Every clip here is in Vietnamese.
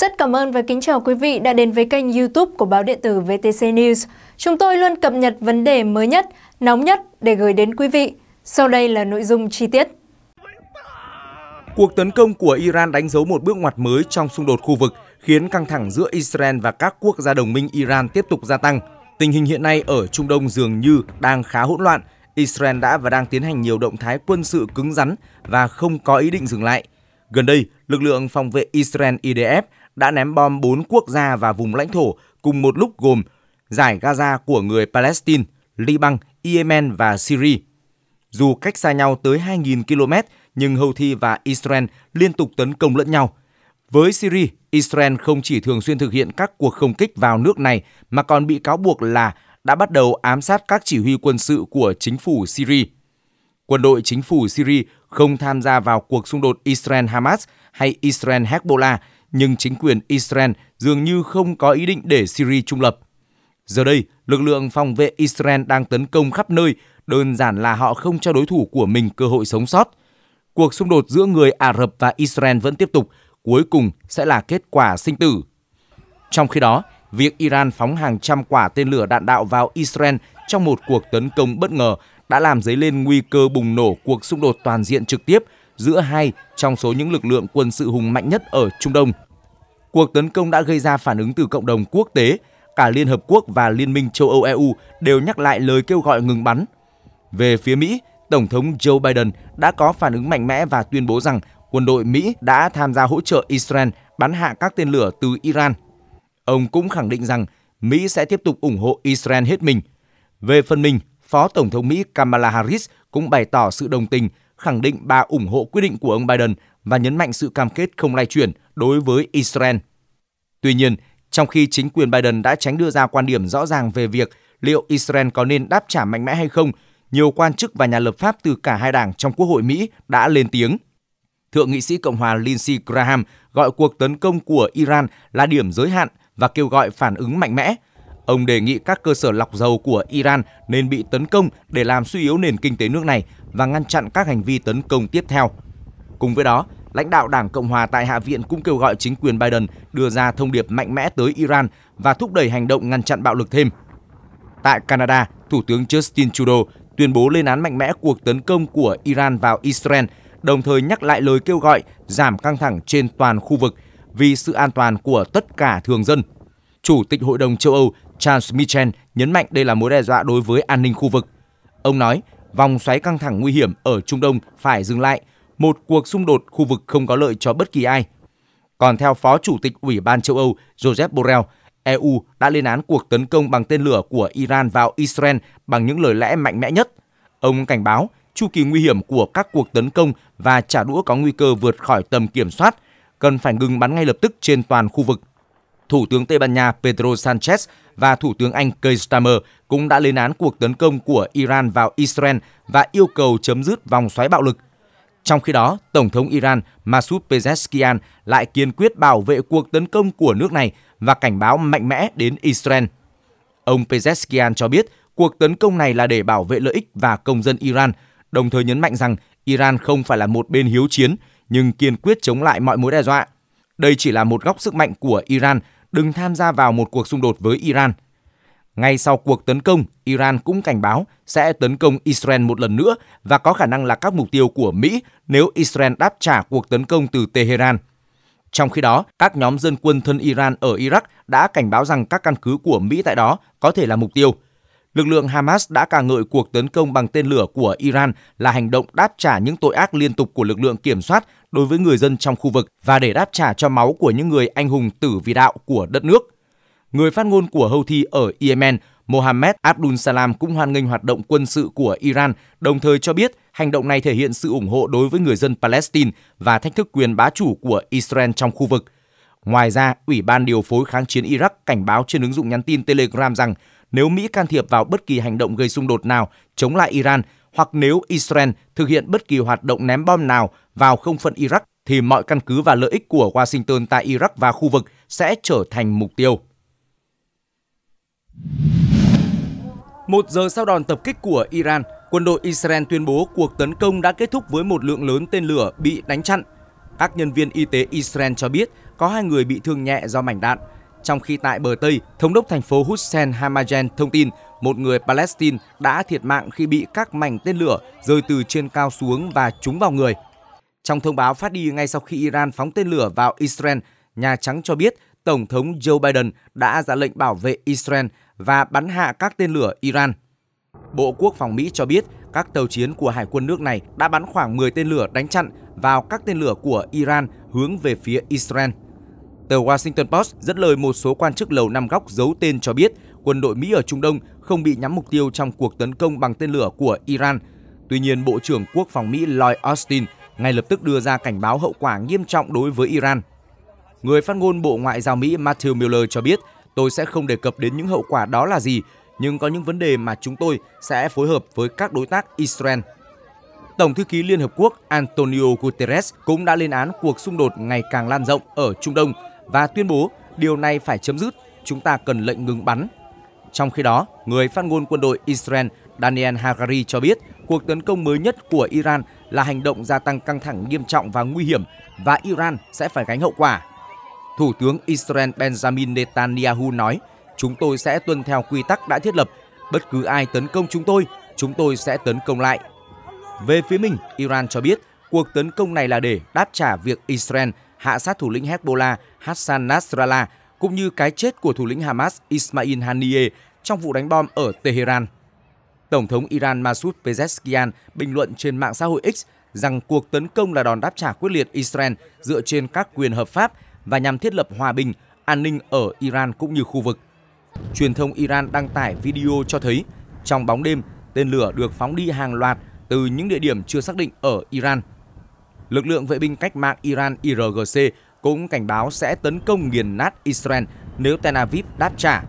Rất cảm ơn và kính chào quý vị đã đến với kênh youtube của báo điện tử VTC News. Chúng tôi luôn cập nhật vấn đề mới nhất, nóng nhất để gửi đến quý vị. Sau đây là nội dung chi tiết. Cuộc tấn công của Iran đánh dấu một bước ngoặt mới trong xung đột khu vực, khiến căng thẳng giữa Israel và các quốc gia đồng minh Iran tiếp tục gia tăng. Tình hình hiện nay ở Trung Đông dường như đang khá hỗn loạn. Israel đã và đang tiến hành nhiều động thái quân sự cứng rắn và không có ý định dừng lại. Gần đây, lực lượng phòng vệ Israel IDF đã ném bom 4 quốc gia và vùng lãnh thổ cùng một lúc gồm giải Gaza của người Palestine, Liban, Yemen và Syria. Dù cách xa nhau tới 2.000 km, nhưng Houthi và Israel liên tục tấn công lẫn nhau. Với Syria, Israel không chỉ thường xuyên thực hiện các cuộc không kích vào nước này mà còn bị cáo buộc là đã bắt đầu ám sát các chỉ huy quân sự của chính phủ Syria. Quân đội chính phủ Syria không tham gia vào cuộc xung đột Israel-Hamas hay Israel-Hezbollah nhưng chính quyền Israel dường như không có ý định để Syria trung lập. Giờ đây, lực lượng phòng vệ Israel đang tấn công khắp nơi, đơn giản là họ không cho đối thủ của mình cơ hội sống sót. Cuộc xung đột giữa người Ả Rập và Israel vẫn tiếp tục, cuối cùng sẽ là kết quả sinh tử. Trong khi đó, việc Iran phóng hàng trăm quả tên lửa đạn đạo vào Israel trong một cuộc tấn công bất ngờ đã làm dấy lên nguy cơ bùng nổ cuộc xung đột toàn diện trực tiếp – giữa hai trong số những lực lượng quân sự hùng mạnh nhất ở Trung Đông. Cuộc tấn công đã gây ra phản ứng từ cộng đồng quốc tế, cả Liên Hợp Quốc và Liên minh châu Âu EU đều nhắc lại lời kêu gọi ngừng bắn. Về phía Mỹ, Tổng thống Joe Biden đã có phản ứng mạnh mẽ và tuyên bố rằng quân đội Mỹ đã tham gia hỗ trợ Israel bắn hạ các tên lửa từ Iran. Ông cũng khẳng định rằng Mỹ sẽ tiếp tục ủng hộ Israel hết mình. Về phần mình, Phó Tổng thống Mỹ Kamala Harris cũng bày tỏ sự đồng tình khẳng định bà ủng hộ quyết định của ông Biden và nhấn mạnh sự cam kết không lay chuyển đối với Israel. Tuy nhiên, trong khi chính quyền Biden đã tránh đưa ra quan điểm rõ ràng về việc liệu Israel có nên đáp trả mạnh mẽ hay không, nhiều quan chức và nhà lập pháp từ cả hai đảng trong Quốc hội Mỹ đã lên tiếng. Thượng nghị sĩ Cộng hòa Lindsey Graham gọi cuộc tấn công của Iran là điểm giới hạn và kêu gọi phản ứng mạnh mẽ – Ông đề nghị các cơ sở lọc dầu của Iran nên bị tấn công để làm suy yếu nền kinh tế nước này và ngăn chặn các hành vi tấn công tiếp theo. Cùng với đó, lãnh đạo Đảng Cộng hòa tại Hạ viện cũng kêu gọi chính quyền Biden đưa ra thông điệp mạnh mẽ tới Iran và thúc đẩy hành động ngăn chặn bạo lực thêm. Tại Canada, Thủ tướng Justin Trudeau tuyên bố lên án mạnh mẽ cuộc tấn công của Iran vào Israel, đồng thời nhắc lại lời kêu gọi giảm căng thẳng trên toàn khu vực vì sự an toàn của tất cả thường dân. Chủ tịch Hội đồng châu Âu Charles Michel nhấn mạnh đây là mối đe dọa đối với an ninh khu vực. Ông nói, vòng xoáy căng thẳng nguy hiểm ở Trung Đông phải dừng lại, một cuộc xung đột khu vực không có lợi cho bất kỳ ai. Còn theo Phó Chủ tịch Ủy ban châu Âu Joseph Borrell, EU đã lên án cuộc tấn công bằng tên lửa của Iran vào Israel bằng những lời lẽ mạnh mẽ nhất. Ông cảnh báo chu kỳ nguy hiểm của các cuộc tấn công và trả đũa có nguy cơ vượt khỏi tầm kiểm soát, cần phải ngừng bắn ngay lập tức trên toàn khu vực. Thủ tướng Tây Ban Nha Pedro Sanchez và Thủ tướng Anh Keir Starmer cũng đã lên án cuộc tấn công của Iran vào Israel và yêu cầu chấm dứt vòng xoáy bạo lực. Trong khi đó, Tổng thống Iran Masoud Pezeshkian lại kiên quyết bảo vệ cuộc tấn công của nước này và cảnh báo mạnh mẽ đến Israel. Ông Pezeshkian cho biết cuộc tấn công này là để bảo vệ lợi ích và công dân Iran, đồng thời nhấn mạnh rằng Iran không phải là một bên hiếu chiến, nhưng kiên quyết chống lại mọi mối đe dọa. Đây chỉ là một góc sức mạnh của Iran đừng tham gia vào một cuộc xung đột với Iran. Ngay sau cuộc tấn công, Iran cũng cảnh báo sẽ tấn công Israel một lần nữa và có khả năng là các mục tiêu của Mỹ nếu Israel đáp trả cuộc tấn công từ Tehran. Trong khi đó, các nhóm dân quân thân Iran ở Iraq đã cảnh báo rằng các căn cứ của Mỹ tại đó có thể là mục tiêu. Lực lượng Hamas đã ca ngợi cuộc tấn công bằng tên lửa của Iran là hành động đáp trả những tội ác liên tục của lực lượng kiểm soát đối với người dân trong khu vực và để đáp trả cho máu của những người anh hùng tử vì đạo của đất nước. Người phát ngôn của Houthi ở Yemen, Mohammed Abdul Salam cũng hoan nghênh hoạt động quân sự của Iran, đồng thời cho biết hành động này thể hiện sự ủng hộ đối với người dân Palestine và thách thức quyền bá chủ của Israel trong khu vực. Ngoài ra, Ủy ban điều phối kháng chiến Iraq cảnh báo trên ứng dụng nhắn tin Telegram rằng nếu Mỹ can thiệp vào bất kỳ hành động gây xung đột nào chống lại Iran hoặc nếu Israel thực hiện bất kỳ hoạt động ném bom nào vào không phận Iraq thì mọi căn cứ và lợi ích của Washington tại Iraq và khu vực sẽ trở thành mục tiêu. Một giờ sau đòn tập kích của Iran, quân đội Israel tuyên bố cuộc tấn công đã kết thúc với một lượng lớn tên lửa bị đánh chặn. Các nhân viên y tế Israel cho biết có hai người bị thương nhẹ do mảnh đạn, trong khi tại bờ Tây, Thống đốc thành phố Hussein Hamajen thông tin một người Palestine đã thiệt mạng khi bị các mảnh tên lửa rơi từ trên cao xuống và trúng vào người. Trong thông báo phát đi ngay sau khi Iran phóng tên lửa vào Israel, Nhà Trắng cho biết Tổng thống Joe Biden đã ra lệnh bảo vệ Israel và bắn hạ các tên lửa Iran. Bộ Quốc phòng Mỹ cho biết các tàu chiến của hải quân nước này đã bắn khoảng 10 tên lửa đánh chặn vào các tên lửa của Iran hướng về phía Israel. Tờ Washington Post dẫn lời một số quan chức lầu năm góc giấu tên cho biết quân đội Mỹ ở Trung Đông không bị nhắm mục tiêu trong cuộc tấn công bằng tên lửa của Iran. Tuy nhiên, Bộ trưởng Quốc phòng Mỹ Lloyd Austin ngay lập tức đưa ra cảnh báo hậu quả nghiêm trọng đối với Iran. Người phát ngôn Bộ Ngoại giao Mỹ Matthew Miller cho biết, tôi sẽ không đề cập đến những hậu quả đó là gì, nhưng có những vấn đề mà chúng tôi sẽ phối hợp với các đối tác Israel. Tổng thư ký Liên Hợp Quốc Antonio Guterres cũng đã lên án cuộc xung đột ngày càng lan rộng ở Trung Đông và tuyên bố điều này phải chấm dứt, chúng ta cần lệnh ngừng bắn. Trong khi đó, người phát ngôn quân đội Israel Daniel Hagari cho biết cuộc tấn công mới nhất của Iran là hành động gia tăng căng thẳng nghiêm trọng và nguy hiểm và Iran sẽ phải gánh hậu quả. Thủ tướng Israel Benjamin Netanyahu nói, chúng tôi sẽ tuân theo quy tắc đã thiết lập, bất cứ ai tấn công chúng tôi, chúng tôi sẽ tấn công lại. Về phía mình, Iran cho biết cuộc tấn công này là để đáp trả việc Israel hạ sát thủ lĩnh Hezbollah Hassan Nasrallah cũng như cái chết của thủ lĩnh Hamas Ismail Haniyeh trong vụ đánh bom ở Tehran. Tổng thống Iran Masoud Pezeshkian bình luận trên mạng xã hội X rằng cuộc tấn công là đòn đáp trả quyết liệt Israel dựa trên các quyền hợp pháp và nhằm thiết lập hòa bình, an ninh ở Iran cũng như khu vực. Truyền thông Iran đăng tải video cho thấy trong bóng đêm, tên lửa được phóng đi hàng loạt từ những địa điểm chưa xác định ở Iran lực lượng vệ binh cách mạng Iran IRGC cũng cảnh báo sẽ tấn công nghiền nát Israel nếu Tel Aviv đáp trả.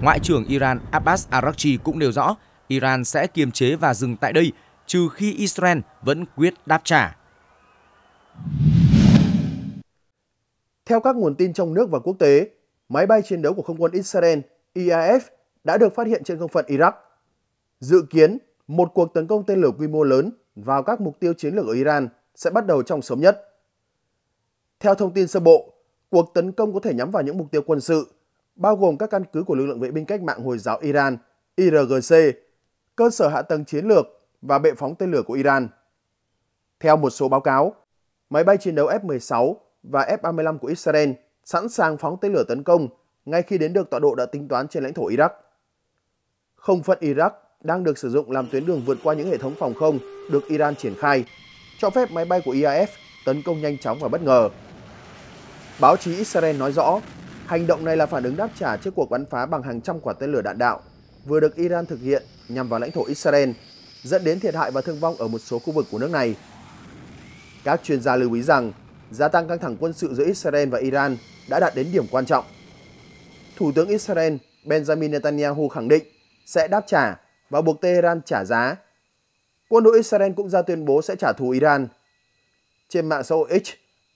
Ngoại trưởng Iran Abbas Araghchi cũng nêu rõ Iran sẽ kiềm chế và dừng tại đây trừ khi Israel vẫn quyết đáp trả. Theo các nguồn tin trong nước và quốc tế, máy bay chiến đấu của không quân Israel IAF đã được phát hiện trên không phận Iraq. Dự kiến một cuộc tấn công tên lửa quy mô lớn vào các mục tiêu chiến lược ở Iran – sẽ bắt đầu trong sớm nhất. Theo thông tin sơ bộ, cuộc tấn công có thể nhắm vào những mục tiêu quân sự, bao gồm các căn cứ của lực lượng vệ binh cách mạng Hồi giáo Iran, IRGC, cơ sở hạ tầng chiến lược và bệ phóng tên lửa của Iran. Theo một số báo cáo, máy bay chiến đấu F-16 và F-35 của Israel sẵn sàng phóng tên lửa tấn công ngay khi đến được tọa độ đã tính toán trên lãnh thổ Iraq. Không phận Iraq đang được sử dụng làm tuyến đường vượt qua những hệ thống phòng không được Iran triển khai cho phép máy bay của IAF e tấn công nhanh chóng và bất ngờ. Báo chí Israel nói rõ, hành động này là phản ứng đáp trả trước cuộc bắn phá bằng hàng trăm quả tên lửa đạn đạo vừa được Iran thực hiện nhằm vào lãnh thổ Israel, dẫn đến thiệt hại và thương vong ở một số khu vực của nước này. Các chuyên gia lưu ý rằng, gia tăng căng thẳng quân sự giữa Israel và Iran đã đạt đến điểm quan trọng. Thủ tướng Israel Benjamin Netanyahu khẳng định sẽ đáp trả và buộc Tehran trả giá quân đội Israel cũng ra tuyên bố sẽ trả thù Iran. Trên mạng xã hội X,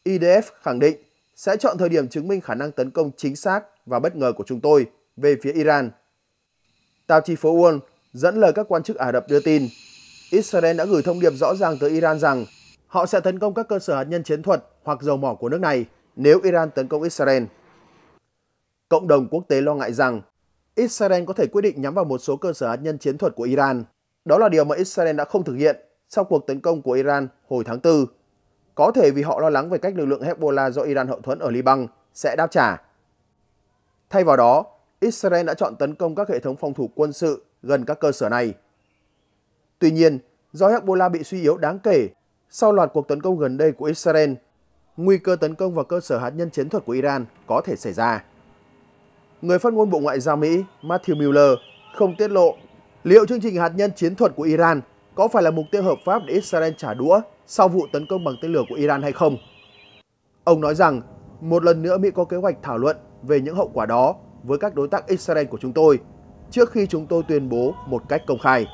IDF khẳng định sẽ chọn thời điểm chứng minh khả năng tấn công chính xác và bất ngờ của chúng tôi về phía Iran. Tạp chí phố Uôn dẫn lời các quan chức Ả Rập đưa tin, Israel đã gửi thông điệp rõ ràng tới Iran rằng họ sẽ tấn công các cơ sở hạt nhân chiến thuật hoặc dầu mỏ của nước này nếu Iran tấn công Israel. Cộng đồng quốc tế lo ngại rằng Israel có thể quyết định nhắm vào một số cơ sở hạt nhân chiến thuật của Iran. Đó là điều mà Israel đã không thực hiện sau cuộc tấn công của Iran hồi tháng 4. Có thể vì họ lo lắng về cách lực lượng Hezbollah do Iran hậu thuẫn ở Liban sẽ đáp trả. Thay vào đó, Israel đã chọn tấn công các hệ thống phòng thủ quân sự gần các cơ sở này. Tuy nhiên, do Hezbollah bị suy yếu đáng kể sau loạt cuộc tấn công gần đây của Israel, nguy cơ tấn công vào cơ sở hạt nhân chiến thuật của Iran có thể xảy ra. Người phát ngôn Bộ Ngoại giao Mỹ Matthew Miller không tiết lộ Liệu chương trình hạt nhân chiến thuật của Iran có phải là mục tiêu hợp pháp để Israel trả đũa sau vụ tấn công bằng tên lửa của Iran hay không? Ông nói rằng, một lần nữa Mỹ có kế hoạch thảo luận về những hậu quả đó với các đối tác Israel của chúng tôi trước khi chúng tôi tuyên bố một cách công khai.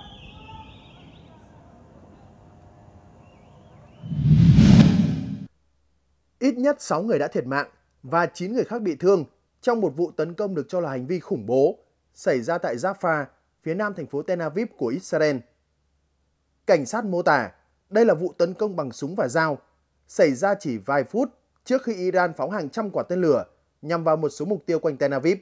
Ít nhất 6 người đã thiệt mạng và 9 người khác bị thương trong một vụ tấn công được cho là hành vi khủng bố xảy ra tại Jaffa, phía nam thành phố Tel Aviv của Israel. Cảnh sát mô tả đây là vụ tấn công bằng súng và dao, xảy ra chỉ vài phút trước khi Iran phóng hàng trăm quả tên lửa nhằm vào một số mục tiêu quanh Tel Aviv.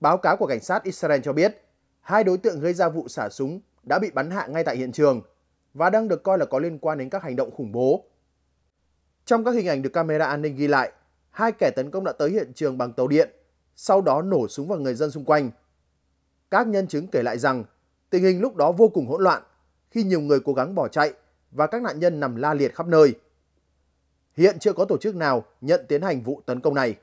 Báo cáo của cảnh sát Israel cho biết, hai đối tượng gây ra vụ xả súng đã bị bắn hạ ngay tại hiện trường và đang được coi là có liên quan đến các hành động khủng bố. Trong các hình ảnh được camera an ninh ghi lại, hai kẻ tấn công đã tới hiện trường bằng tàu điện, sau đó nổ súng vào người dân xung quanh – các nhân chứng kể lại rằng tình hình lúc đó vô cùng hỗn loạn khi nhiều người cố gắng bỏ chạy và các nạn nhân nằm la liệt khắp nơi. Hiện chưa có tổ chức nào nhận tiến hành vụ tấn công này.